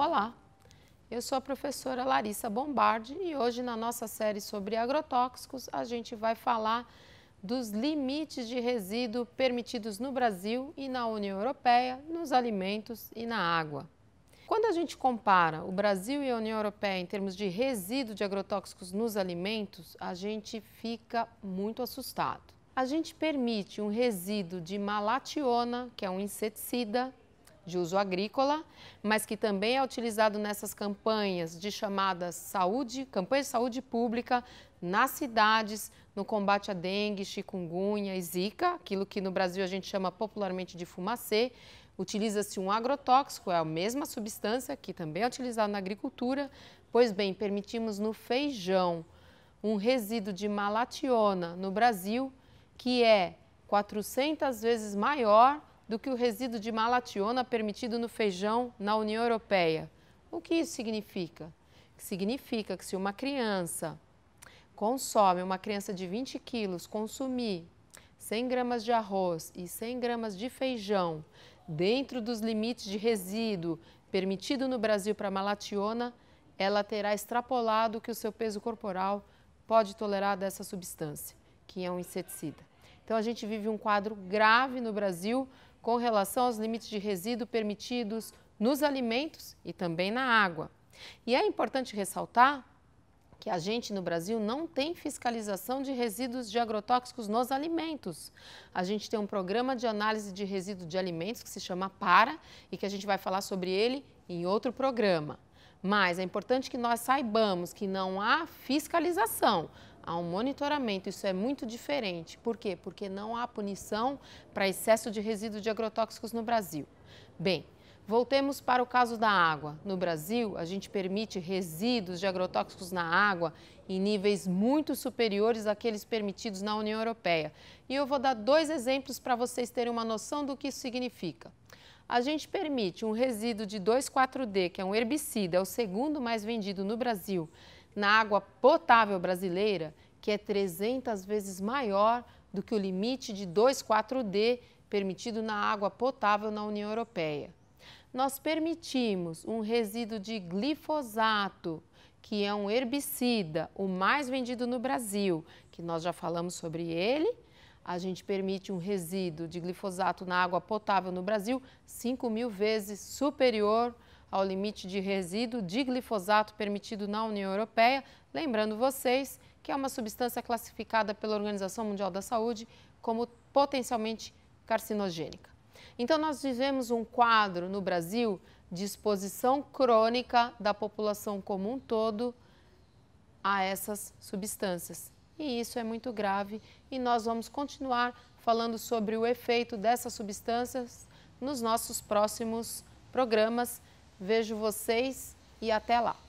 Olá, eu sou a professora Larissa Bombardi e hoje na nossa série sobre agrotóxicos a gente vai falar dos limites de resíduo permitidos no Brasil e na União Europeia nos alimentos e na água. Quando a gente compara o Brasil e a União Europeia em termos de resíduo de agrotóxicos nos alimentos, a gente fica muito assustado. A gente permite um resíduo de malationa, que é um inseticida, de uso agrícola, mas que também é utilizado nessas campanhas de chamadas saúde, campanha de saúde pública nas cidades, no combate à dengue, chikungunya e zika, aquilo que no Brasil a gente chama popularmente de fumacê. Utiliza-se um agrotóxico, é a mesma substância que também é utilizada na agricultura. Pois bem, permitimos no feijão um resíduo de malationa no Brasil que é 400 vezes maior do que o resíduo de malationa permitido no feijão na União Europeia. O que isso significa? Significa que se uma criança consome, uma criança de 20 quilos consumir 100 gramas de arroz e 100 gramas de feijão dentro dos limites de resíduo permitido no Brasil para malationa, ela terá extrapolado o que o seu peso corporal pode tolerar dessa substância, que é um inseticida. Então a gente vive um quadro grave no Brasil com relação aos limites de resíduo permitidos nos alimentos e também na água. E é importante ressaltar que a gente no Brasil não tem fiscalização de resíduos de agrotóxicos nos alimentos. A gente tem um programa de análise de resíduo de alimentos que se chama PARA e que a gente vai falar sobre ele em outro programa. Mas é importante que nós saibamos que não há fiscalização há um monitoramento. Isso é muito diferente. Por quê? Porque não há punição para excesso de resíduo de agrotóxicos no Brasil. Bem, Voltemos para o caso da água. No Brasil, a gente permite resíduos de agrotóxicos na água em níveis muito superiores àqueles permitidos na União Europeia. E eu vou dar dois exemplos para vocês terem uma noção do que isso significa. A gente permite um resíduo de 2,4-D, que é um herbicida, é o segundo mais vendido no Brasil, na água potável brasileira, que é 300 vezes maior do que o limite de 2,4D permitido na água potável na União Europeia. Nós permitimos um resíduo de glifosato, que é um herbicida, o mais vendido no Brasil, que nós já falamos sobre ele. A gente permite um resíduo de glifosato na água potável no Brasil 5 mil vezes superior ao limite de resíduo de glifosato permitido na União Europeia. Lembrando vocês que é uma substância classificada pela Organização Mundial da Saúde como potencialmente carcinogênica. Então, nós vivemos um quadro no Brasil de exposição crônica da população como um todo a essas substâncias. E isso é muito grave e nós vamos continuar falando sobre o efeito dessas substâncias nos nossos próximos programas. Vejo vocês e até lá!